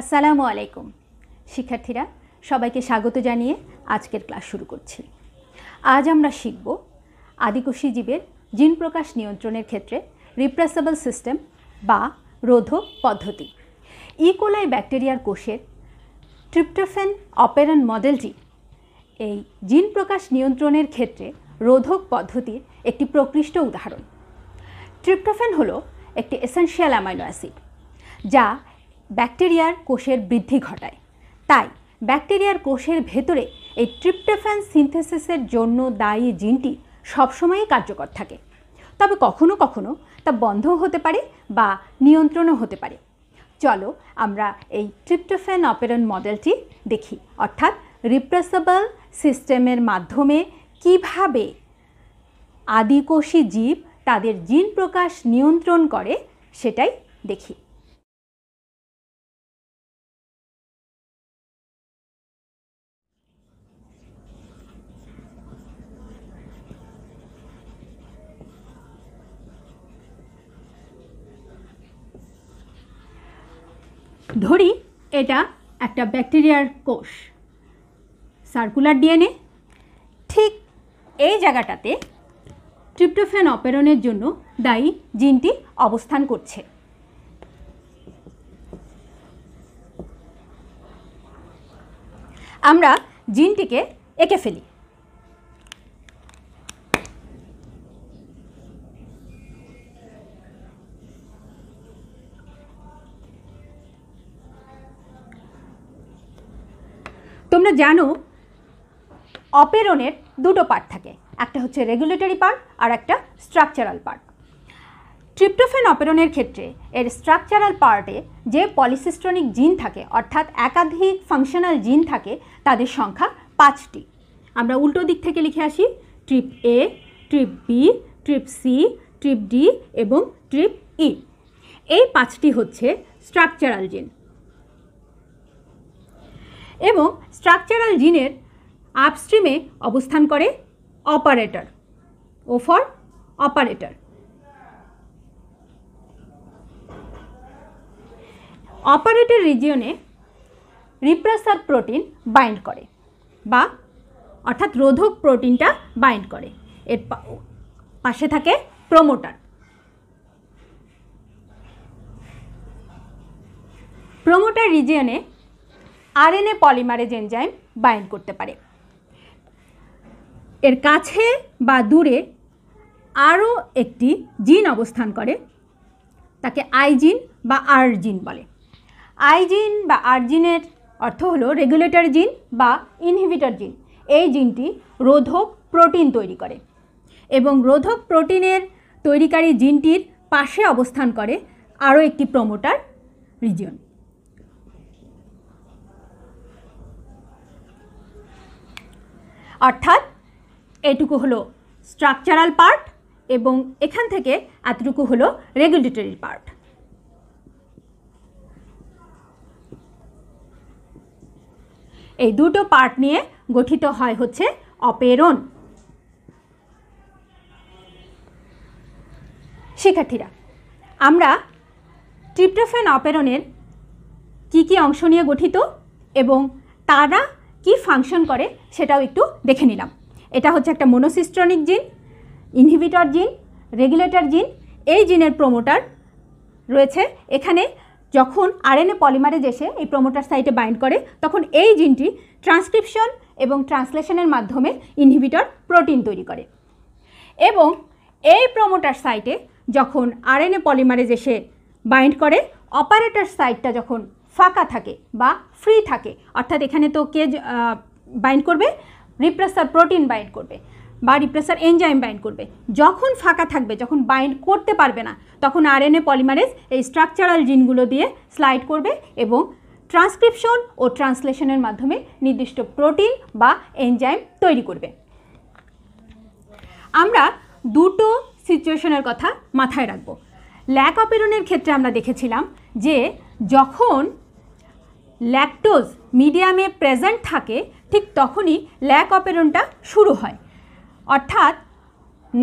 আসসালামু আলাইকুম শিক্ষার্থীরা সবাইকে স্বাগত জানিয়ে আজকের ক্লাস শুরু করছি আজ আমরা শিখব আদিকোষী জীবের জিন প্রকাশ নিয়ন্ত্রণের ক্ষেত্রে রিপ্রেসেবল সিস্টেম বা রোধক পদ্ধতি ইকোলাই e. ব্যাকটেরিয়ার কোষের ট্রিপটোফেন অপেরন মডেলটি এই জিন প্রকাশ নিয়ন্ত্রণের ক্ষেত্রে রোধক পদ্ধতির একটি প্রকৃষ্ট উদাহরণ ট্রিপটোফেন হলো একটি এসেনশিয়াল অ্যামাইনো অ্যাসিড যা ব্যাকটেরিয়ার কোষের বৃদ্ধি ঘটায় তাই ব্যাকটেরিয়ার কোষের ভেতরে এই ট্রিপটোফ্যান সিনথেসিসের জন্য দায়ী জিনটি সবসময়ই কার্যকর থাকে তবে কখনো কখনো তা বন্ধও হতে পারে বা নিয়ন্ত্রণও হতে পারে চলো আমরা এই ট্রিপটোফ্যান অপেরন মডেলটি দেখি অর্থাৎ রিপ্রেসেবল সিস্টেমের মাধ্যমে কিভাবে আদিকোষী জীব তাদের জিন প্রকাশ নিয়ন্ত্রণ করে সেটাই দেখি ধরি এটা একটা ব্যাকটেরিয়ার কোষ সার্কুলার ডিএনএ ঠিক এই জায়গাটাতে ট্রিপ্টোফ্যান অপেরনের জন্য দায়ী জিনটি অবস্থান করছে আমরা জিনটিকে এঁকে ফেলি তোমরা জানো অপেরনের দুটো পার্ট থাকে একটা হচ্ছে রেগুলেটরি পার্ট আর একটা স্ট্রাকচারাল পার্ট ট্রিপ্টোফেন অপেরনের ক্ষেত্রে এর স্ট্রাকচারাল পার্টে যে পলিসিস্ট্রনিক জিন থাকে অর্থাৎ একাধিক ফাংশনাল জিন থাকে তাদের সংখ্যা পাঁচটি আমরা উল্টো দিক থেকে লিখে আসি trp A trp B trp C trp D এবং ট্রিপ ই e। এই পাঁচটি হচ্ছে স্ট্রাকচারাল জিন এবং স্ট্রাকচারাল জিনের আপস্ট্রিমে অবস্থান করে operator O for operator operator রিজিয়নে রিপ্রেসার প্রোটিন বাইন্ড করে বা অর্থাৎ রোধক প্রোটিনটা বাইন্ড করে এর পাশে থাকে প্রোমোটার প্রোমোটার রিজিয়নে আরএনএ পলিমারেজ এনজাইম বাইন্ড করতে পারে এর কাছে বা দূরে আরও একটি জিন অবস্থান করে তাকে আইজিন বা আরজিন বলে আইজিন বা আরজিনের অর্থ হলো রেগুলেটর জিন বা ইনহিবিটর জিন এই জিনটি রোধক প্রোটিন তৈরি করে এবং রোধক প্রোটিনের তৈরিকারী জিনটির পাশে অবস্থান করে আরও একটি প্রমোটার রিজিয়ন অর্থাৎ এটুকু হলো স্ট্রাকচারাল পার্ট এবং এখান থেকে এতটুকু হলো রেগুলেটরি পার্ট এই দুটো পার্ট নিয়ে গঠিত হয় হচ্ছে অপেরণ শিক্ষার্থীরা আমরা ট্রিপ্টোফেন অপেরনের কি কি অংশ নিয়ে গঠিত এবং তারা কি ফাংশন করে সেটাও একটু দেখে নিলাম এটা হচ্ছে একটা মনোসিস্ট্রনিক জিন ইনহিবিটর জিন রেগুলেটর জিন এই জিনের প্রোমোটার রয়েছে এখানে যখন আরএনএ পলিমারেজ এসে এই প্রোমোটার সাইটে বাইন্ড করে তখন এই জিনটি ট্রান্সক্রিপশন এবং ট্রান্সলেশনের মাধ্যমে ইনহিবিটর প্রোটিন তৈরি করে এবং এই প্রোমোটার সাইটে যখন আরএনএ পলিমারেজ এসে বাইন্ড করে অপারেটর সাইটটা যখন ফাঁকা থাকে বা ফ্রি থাকে অর্থাৎ এখানে তো কে বাইন্ড করবে রিপ্রেসার প্রোটিন বাইন্ড করবে বা রিপ্রেসার এনজাইম বাইন্ড করবে যখন ফাঁকা থাকবে যখন বাইন্ড করতে পারবে না তখন আরএনএ পলিমারেজ এই স্ট্রাকচারাল জিনগুলো দিয়ে স্লাইড করবে এবং ট্রান্সক্রিপশন ও ট্রান্সলেশনের মাধ্যমে নির্দিষ্ট প্রোটিন বা এনজাইম তৈরি করবে আমরা দুটো সিচুয়েশনের কথা মাথায় রাখব ল্যাক অপেরনের ক্ষেত্রে আমরা দেখেছিলাম যে যখন ল্যাকটোজ মিডিয়ামে প্রেজেন্ট থাকে ঠিক তখনই ল্যাক অপেরনটা শুরু হয় অর্থাৎ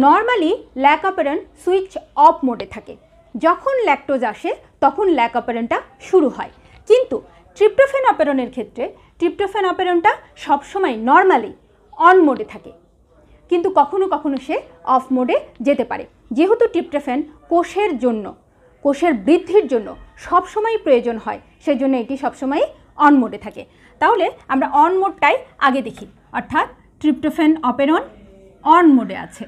normally lac operon switch off মোডে থাকে যখন ল্যাকটোজ আসে তখন ল্যাক অপেরনটা শুরু হয় কিন্তু ট্রিপ্টোফেন অপেরনের ক্ষেত্রে ট্রিপ্টোফেন অপেরনটা সবসময় নর্মালি অন মোডে থাকে কিন্তু কখনো কখনো সে অফ মোডে যেতে পারে যেহেতু ট্রিপ্টোফেন কোষের জন্য কোষের বৃদ্ধির জন্য সবসময় প্রয়োজন হয় সেই জন্য এটি সবসময় অন মোডে থাকে তাহলে আমরা অন মোডটাই আগে দেখি অর্থাৎ ট্রিপ্টোফেন অপেরন অন মোডে আছে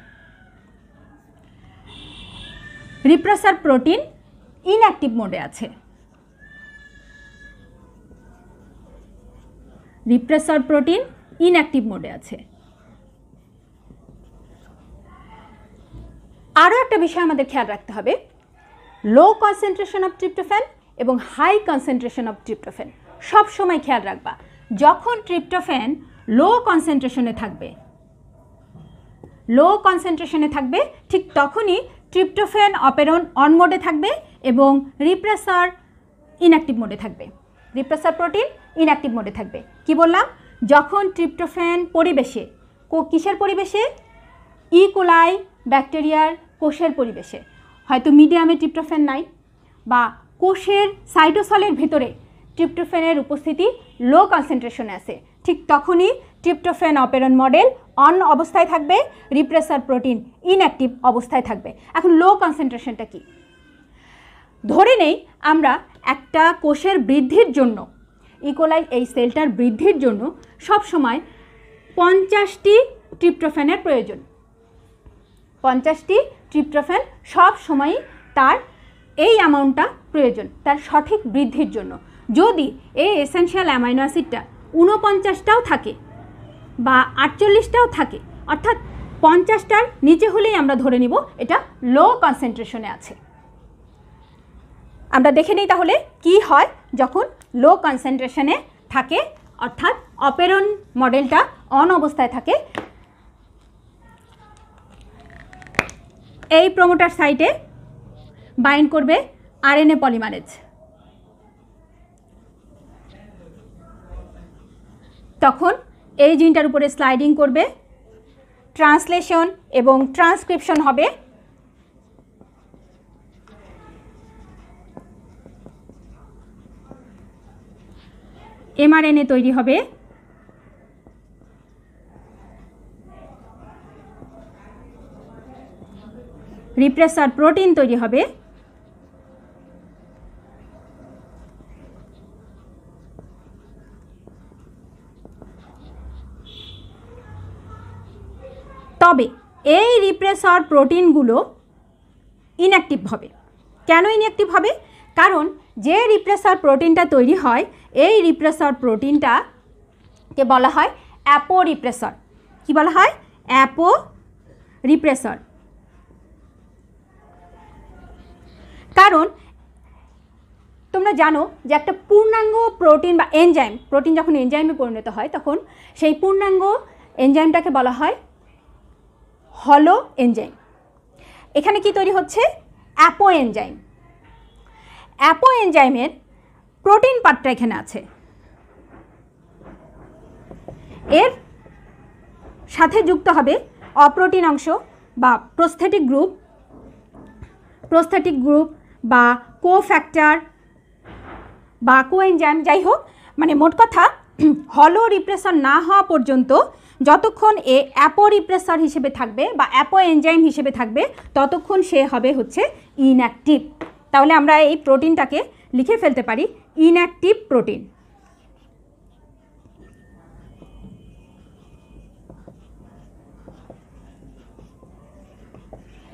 রিপ্রেসার প্রোটিন ইনঅ্যাক্টিভ মোডে আছে রিপ্রেসার প্রোটিন ইনঅ্যাক্টিভ মোডে আছে আরও একটা বিষয় আমাদের খেয়াল রাখতে হবে লো কনসেন্ট্রেশন অফ ট্রিপ্টোফ্যান এবং হাই কনসেন্ট্রেশন অফ ট্রিপ্টোফ্যান সব সময় খেয়াল রাখবা যখন ট্রিপ্টোফ্যান লো কনসেন্ট্রেশনে থাকবে লো কনসেন্ট্রেশনে থাকবে ঠিক তখনই ট্রিপ্টোফ্যান অপেরন অন মোডে থাকবে এবং রিপ্রেসার ইনঅ্যাক্টিভ মোডে থাকবে রিপ্রেসার প্রোটিন ইনঅ্যাক্টিভ মোডে থাকবে কি বললাম যখন ট্রিপ্টোফ্যান পরিবেশে কিসের পরিবেশে ইকোলাই e. ব্যাকটেরিয়ার কোষের পরিবেশে হয়তো মিডিয়ামে ট্রিপ্টোফেন নাই বা কোষের সাইটোসলের ভেতরে ট্রিপ্টোফেনের উপস্থিতি লো কনসেন্ট্রেশনে আছে ঠিক তখনই ট্রিপ্টোফেন অপেরন মডেল অন অবস্থায় থাকবে রিপ্রেসার প্রোটিন ইনঅ্যাক্টিভ অবস্থায় থাকবে এখন লো কনসেন্ট্রেশনটা কি ধরে নেই আমরা একটা কোষের বৃদ্ধির জন্য ইকোলাই e. এই সেলটার বৃদ্ধির জন্য সব সময় পঞ্চাশটি ট্রিপ্টোফেনের প্রয়োজন পঞ্চাশটি ট্রিপটোফ্যান সব সময়ই তার এই অ্যামাউন্টটা প্রয়োজন তার সঠিক বৃদ্ধির জন্য যদি এই এসেনশিয়াল অ্যামাইনো অ্যাসিডটা ঊনপঞ্চাশটাও থাকে বা আটচল্লিশটাও থাকে অর্থাৎ পঞ্চাশটার নিচে হলেই আমরা ধরে নিব এটা লো কনসেন্ট্রেশনে আছে আমরা দেখে নিই তাহলে কি হয় যখন লো কনসেন্ট্রেশনে থাকে অর্থাৎ অপেরন মডেলটা অন অবস্থায় থাকে এই প্রোমোটার সাইটে বাইন্ড করবে আরএনএ পলিমারেজ তখন এই জিনটার উপরে স্লাইডিং করবে ট্রান্সলেশন এবং ট্রান্সক্রিপশন হবে এমআরএনএ তৈরি হবে রিপ্রেসার প্রোটিন তৈরি হবে তবে এই রিপ্রেসার প্রোটিনগুলো ইনঅ্যাক্টিভ হবে কেন ইনঅ্যাক্টিভ হবে কারণ যে রিপ্রেসার প্রোটিনটা তৈরি হয় এই প্রোটিনটা প্রোটিনটাকে বলা হয় অ্যাপো রিপ্রেসার কী বলা হয় অ্যাপো রিপ্রেসার কারণ তোমরা জানো যে একটা পূর্ণাঙ্গ প্রোটিন বা এনজাইম প্রোটিন যখন এনজাইমে পরিণত হয় তখন সেই পূর্ণাঙ্গ এনজাইমটাকে বলা হয় হলো এনজাইম এখানে কি তৈরি হচ্ছে অ্যাপো এনজাইম অ্যাপো এনজাইমের প্রোটিন পার্টটা এখানে আছে এর সাথে যুক্ত হবে অপ্রোটিন অংশ বা প্রস্থেটিক গ্রুপ প্রস্থেটিক গ্রুপ বা কো ফ্যাক্টার বা কোএনজাইম যাই হোক মানে মোট কথা হলো রিপ্রেসর না হওয়া পর্যন্ত যতক্ষণ এ অ্যাপো রিপ্রেশার হিসেবে থাকবে বা অ্যাপো এনজাইম হিসেবে থাকবে ততক্ষণ সে হবে হচ্ছে ইনঅ্যাক্টিভ তাহলে আমরা এই প্রোটিনটাকে লিখে ফেলতে পারি ইনঅ্যাক্টিভ প্রোটিন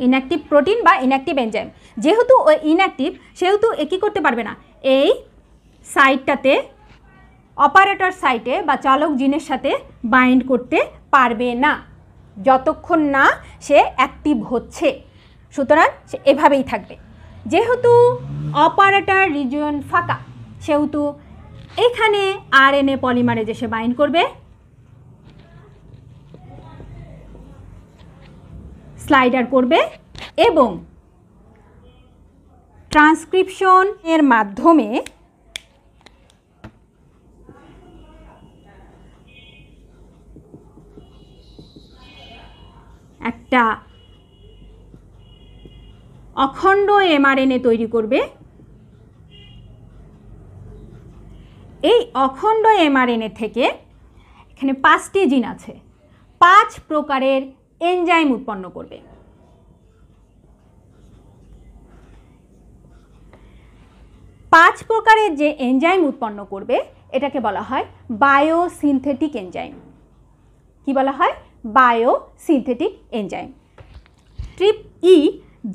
ইনঅ্যাক্টিভ প্রোটিন বা ইনঅ্যাক্টিভ এনজাইম যেহেতু ও ইনঅ্যাক্টিভ সেহেতু এ কী করতে পারবে না এই সাইটটাতে অপারেটর সাইটে বা চালক জিনের সাথে বাইন্ড করতে পারবে না যতক্ষণ না সে অ্যাক্টিভ হচ্ছে সুতরাং সে এভাবেই থাকবে যেহেতু অপারেটর রিজন ফাঁকা সেহেতু এখানে আর এন এ পলিমারে যে সে বাইন্ড করবে স্লাইডার করবে এবং ট্রান্সক্রিপশন এর মাধ্যমে একটা অখণ্ড এমআরএনএ তৈরি করবে এই অখণ্ড এমআরএনএ থেকে এখানে পাঁচটি জিন আছে পাঁচ প্রকারের এনজাইম উৎপন্ন করবে পাঁচ প্রকারের যে এনজাইম উৎপন্ন করবে এটাকে বলা হয় বায়োসিনথেটিক এনজাইম কি বলা হয় বায়োসিনথেটিক এনজাইম ট্রিপ ই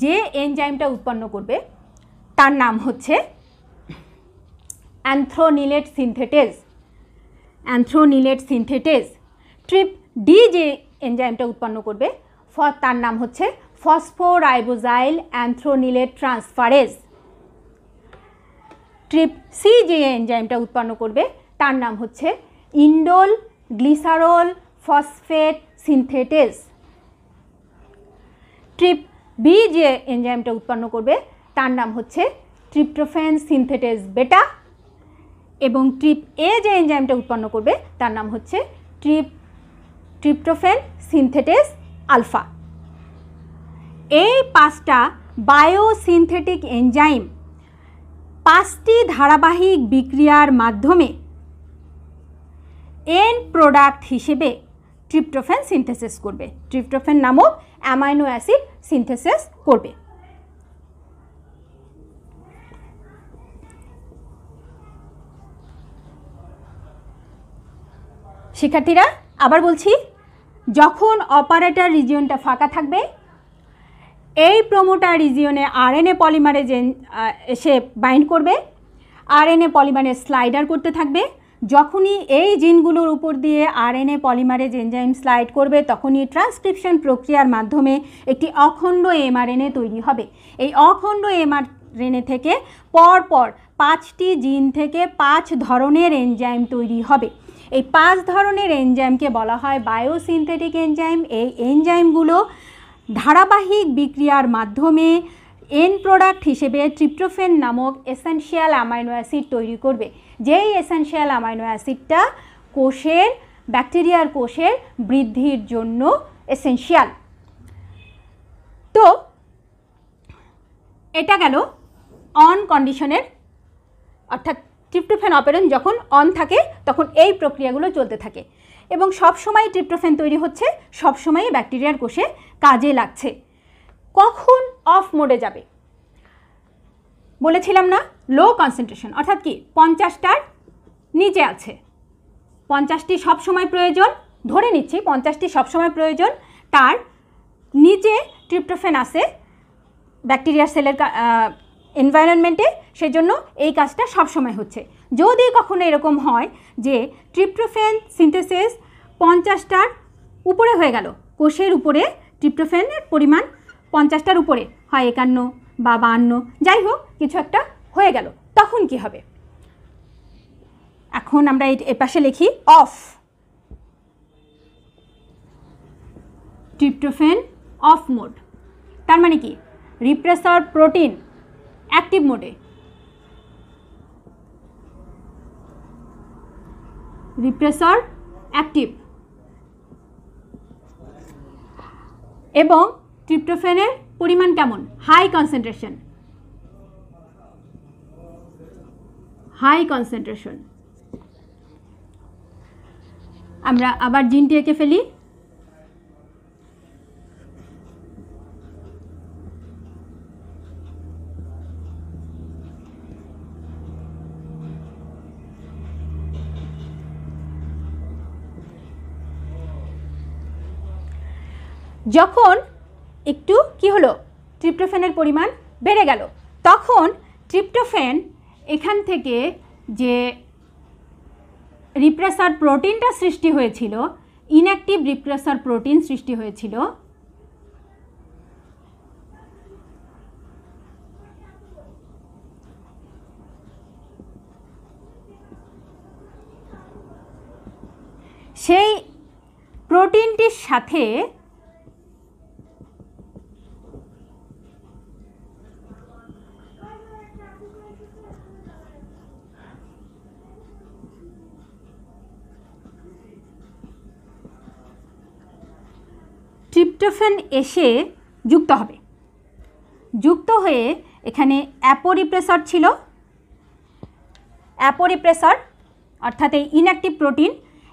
যে এনজাইমটা উৎপন্ন করবে তার নাম হচ্ছে anthranilate synthetase anthranilate synthetase trp D যে এনজাইমটা উৎপন্ন করবে ফ তার নাম হচ্ছে phosphoribosyl anthranilate transferase trp C যে এনজাইমটা উৎপন্ন করবে তার নাম হচ্ছে indole glycerol phosphate synthetase trp B যে এনজাইমটা উৎপন্ন করবে তার নাম হচ্ছে ট্রিপটোফেন সিনথেটেস বেটা এবং ট্রিপ এ যে এনজাইমটা উৎপন্ন করবে তার নাম হচ্ছে ট্রিপ ট্রিপ্টোফেন সিনথেটেস আলফা এই পাঁচটা বায়োসিনথেটিক এনজাইম পাঁচটি ধারাবাহিক বিক্রিয়ার মাধ্যমে এন প্রোডাক্ট হিসেবে ট্রিপ্টোফেন সিনথেসিস করবে ট্রিপ্টোফেন নামক অ্যামাইনো অ্যাসিড সিনথেসিস করবে শিক্ষার্থীরা আবার বলছি যখন অপারেটর রিজিয়নটা ফাঁকা থাকবে এই প্রোমোটার রিজিয়নে আরএনএ যে এসে বাইন্ড করবে আরএনএ পলিমারে স্লাইডার করতে থাকবে যখনই এই জিনগুলোর উপর দিয়ে আরএনএ পলিমারেজ এনজাইম স্লাইড করবে তখনই ট্রান্সক্রিপশন প্রক্রিয়ার মাধ্যমে একটি অখণ্ড এমআরএনএ তৈরি হবে এই অখণ্ড আর রেনে থেকে পর পাঁচটি জিন থেকে পাঁচ ধরনের এনজাইম তৈরি হবে এই পাঁচ ধরনের এনজাইমকে বলা হয় বায়োসিনথেটিক এনজাইম এই এনজাইমগুলো ধারাবাহিক বিক্রিয়ার মাধ্যমে এন প্রোডাক্ট হিসেবে ট্রিপ্টোফেন নামক এসেনশিয়াল অ্যামাইনো অ্যাসিড তৈরি করবে যেই এসেনশিয়াল অ্যামাইনো অ্যাসিডটা কোষের ব্যাকটেরিয়ার কোষের বৃদ্ধির জন্য এসেনশিয়াল তো এটা গেল অন কন্ডিশনের অর্থাৎ ট্রিপ্টোফ্যান অপেরন যখন অন থাকে তখন এই প্রক্রিয়াগুলো চলতে থাকে এবং সব সময় ট্রিপ্টোফ্যান তৈরি হচ্ছে সব সময়ই ব্যাকটেরিয়ার কোষে কাজে লাগছে কখন অফ মোডে যাবে বলেছিলাম না লো কনসেন্ট্রেশন অর্থাৎ কি পঞ্চাশটার নিচে আছে পঞ্চাশটি সময় প্রয়োজন ধরে নিচ্ছি পঞ্চাশটি সময় প্রয়োজন তার নিচে ট্রিপ্টোফেন আসে ব্যাকটেরিয়া সেলের এনভায়রনমেন্টে সেজন্য এই কাজটা সবসময় হচ্ছে যদি কখনো এরকম হয় যে ট্রিপ্টোফেন সিনথেসিস পঞ্চাশটার উপরে হয়ে গেল কোষের উপরে ট্রিপ্টোফেনের পরিমাণ পঞ্চাশটার উপরে হয় একান্ন বা বাহান্ন যাই হোক কিছু একটা হয়ে গেল তখন কি হবে এখন আমরা এ পাশে লিখি অফ ট্রিপ্টোফেন অফ মোড তার মানে কি রিপ্রেসার প্রোটিন অ্যাক্টিভ মোডে রিপ্রেসর অ্যাক্টিভ এবং ট্রিপ্টোফেনের পরিমাণ কেমন হাই কনসেন্ট্রেশন হাই কনসেন্ট্রেশন আমরা আবার জিনটি এঁকে ফেলি যখন একটু কি হলো ট্রিপ্টোফেনের পরিমাণ বেড়ে গেল তখন ট্রিপ্টোফেন এখান থেকে যে রিপ্রেসার প্রোটিনটা সৃষ্টি হয়েছিল ইনঅ্যাক্টিভ রিপ্রেসার প্রোটিন সৃষ্টি হয়েছিল সেই প্রোটিনটির সাথে ট্রিপটোফেন এসে যুক্ত হবে যুক্ত হয়ে এখানে অ্যাপোরিপ্রেসর ছিল অ্যাপোরিপ্রেসর অর্থাৎ এই ইনঅ্যাক্টিভ প্রোটিন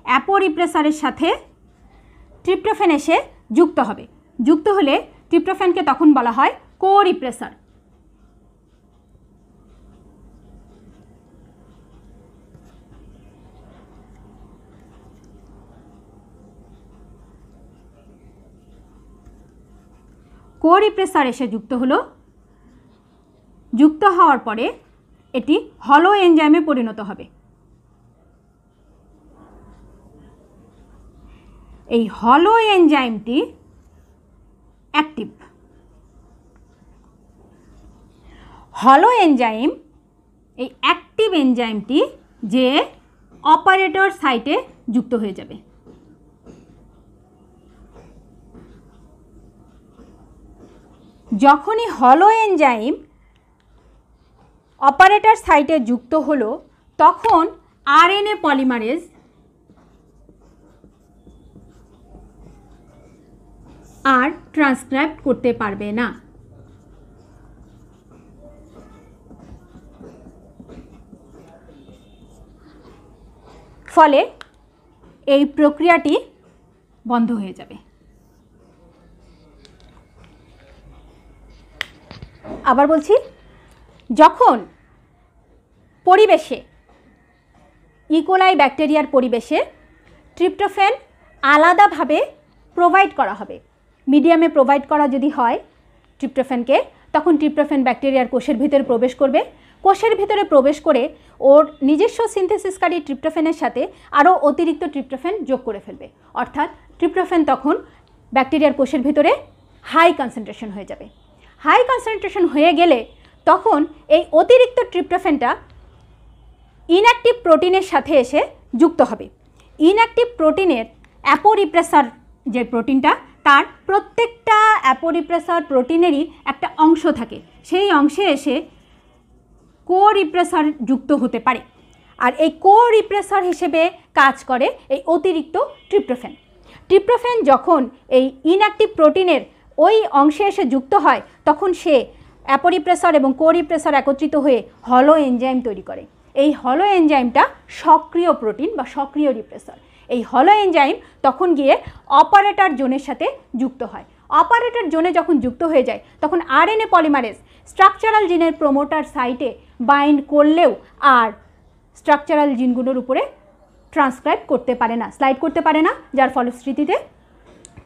অ্যাপোরিপ্রেসরের সাথে ট্রিপটোফেন এসে যুক্ত হবে যুক্ত হলে ট্রিপটোফেনকে তখন বলা হয় কোরিপ্রেসার কো রিপ্রেসার এসে যুক্ত হলো যুক্ত হওয়ার পরে এটি হলো এনজাইমে পরিণত হবে এই হলো এনজাইমটি অ্যাক্টিভ হলো এনজাইম এই অ্যাক্টিভ এনজাইমটি যে অপারেটর সাইটে যুক্ত হয়ে যাবে যখনই হলো এনজাইম অপারেটর সাইটে যুক্ত হলো তখন আরএনএ পলিমারেজ আর ট্রান্সক্রাইব করতে পারবে না ফলে এই প্রক্রিয়াটি বন্ধ হয়ে যাবে আবার বলছি যখন পরিবেশে ইকোলাই e. ব্যাকটেরিয়ার পরিবেশে ট্রিপ্টোফেন আলাদাভাবে প্রোভাইড করা হবে মিডিয়ামে প্রোভাইড করা যদি হয় ট্রিপ্টোফেনকে তখন ট্রিপ্টোফেন ব্যাকটেরিয়ার কোষের ভিতরে প্রবেশ করবে কোষের ভিতরে প্রবেশ করে ওর নিজস্ব সিনথেসিসকারী ট্রিপ্টোফেনের সাথে আরও অতিরিক্ত ট্রিপ্টোফেন যোগ করে ফেলবে অর্থাৎ ট্রিপ্টোফেন তখন ব্যাকটেরিয়ার কোষের ভিতরে হাই কনসেন্ট্রেশন হয়ে যাবে হাই কনসেন্ট্রেশন হয়ে গেলে তখন এই অতিরিক্ত ট্রিপটোফেনটা ইনঅ্যাক্টিভ প্রোটিনের সাথে এসে যুক্ত হবে ইনঅ্যাক্টিভ প্রোটিনের অ্যাপোরিপ্রেসার যে প্রোটিনটা তার প্রত্যেকটা অ্যাপোরিপ্রেসার প্রোটিনেরই একটা অংশ থাকে সেই অংশে এসে কো রিপ্রেসার যুক্ত হতে পারে আর এই কো রিপ্রেসার হিসেবে কাজ করে এই অতিরিক্ত ট্রিপ্টোফেন ট্রিপ্টোফেন যখন এই ইনঅ্যাক্টিভ প্রোটিনের ওই অংশে এসে যুক্ত হয় তখন সে অ্যাপোরিপ্রেসার এবং কোরিপ্রেসার একত্রিত হয়ে হলো এনজাইম তৈরি করে এই হলো এনজাইমটা সক্রিয় প্রোটিন বা সক্রিয় রিপ্রেসার এই হলো এনজাইম তখন গিয়ে অপারেটার জোনের সাথে যুক্ত হয় অপারেটর জোনে যখন যুক্ত হয়ে যায় তখন আর এনএ পলিমারেজ স্ট্রাকচারাল জিনের প্রোমোটার সাইটে বাইন্ড করলেও আর স্ট্রাকচারাল জিনগুলোর উপরে ট্রান্সক্রাইব করতে পারে না স্লাইড করতে পারে না যার ফলশ্রুতিতে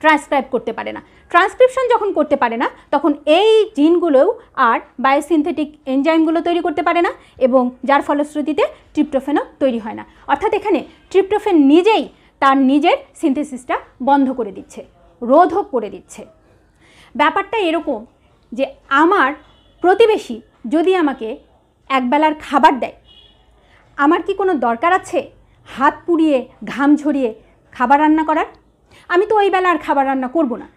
ট্রান্সক্রাইব করতে পারে না ট্রান্সক্রিপশন যখন করতে পারে না তখন এই জিনগুলোও আর বায়োসিনথেটিক এনজাইমগুলো তৈরি করতে পারে না এবং যার ফলশ্রুতিতে ট্রিপ্টোফেনও তৈরি হয় না অর্থাৎ এখানে ট্রিপ্টোফেন নিজেই তার নিজের সিনথেসিসটা বন্ধ করে দিচ্ছে রোধও করে দিচ্ছে ব্যাপারটা এরকম যে আমার প্রতিবেশী যদি আমাকে একবেলার খাবার দেয় আমার কি কোনো দরকার আছে হাত পুড়িয়ে ঘাম ঝরিয়ে খাবার রান্না করার আমি তো ওই বেলা আর খাবার রান্না করব না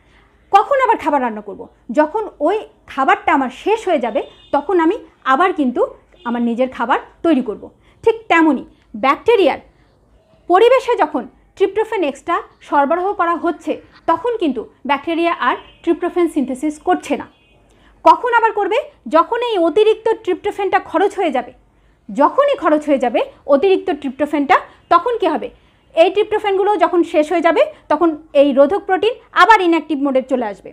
কখন আবার খাবার রান্না করব। যখন ওই খাবারটা আমার শেষ হয়ে যাবে তখন আমি আবার কিন্তু আমার নিজের খাবার তৈরি করব। ঠিক তেমনই ব্যাকটেরিয়ার পরিবেশে যখন ট্রিপ্টোফেন এক্সট্রা সরবরাহ করা হচ্ছে তখন কিন্তু ব্যাকটেরিয়া আর ট্রিপ্টোফেন সিনথেসিস করছে না কখন আবার করবে যখন এই অতিরিক্ত ট্রিপ্টোফেনটা খরচ হয়ে যাবে যখনই খরচ হয়ে যাবে অতিরিক্ত ট্রিপ্টোফেনটা তখন কি হবে এই ট্রিপটোফ্যানগুলো যখন শেষ হয়ে যাবে তখন এই রোধক প্রোটিন আবার ইনঅ্যাক্টিভ মোডে চলে আসবে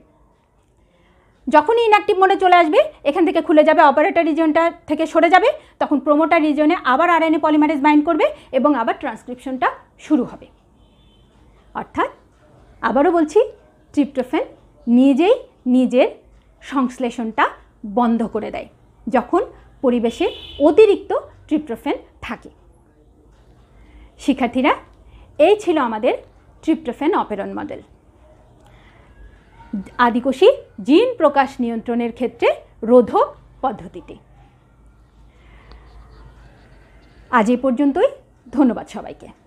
যখনই ইনঅ্যাক্টিভ মোডে চলে আসবে এখান থেকে খুলে যাবে অপারেটার রিজনটা থেকে সরে যাবে তখন প্রোমোটার রিজনে আবার আরএনএ পলিমারেজ বাইন্ড করবে এবং আবার ট্রান্সক্রিপশনটা শুরু হবে অর্থাৎ আবারও বলছি ট্রিপটোফেন নিজেই নিজের সংশ্লেষণটা বন্ধ করে দেয় যখন পরিবেশে অতিরিক্ত ট্রিপটোফেন থাকে শিক্ষার্থীরা এই ছিল আমাদের ট্রিপ্টোফেন অপেরন মডেল আদিকোষী জিন প্রকাশ নিয়ন্ত্রণের ক্ষেত্রে রোধক পদ্ধতিটি আজ এ পর্যন্তই ধন্যবাদ সবাইকে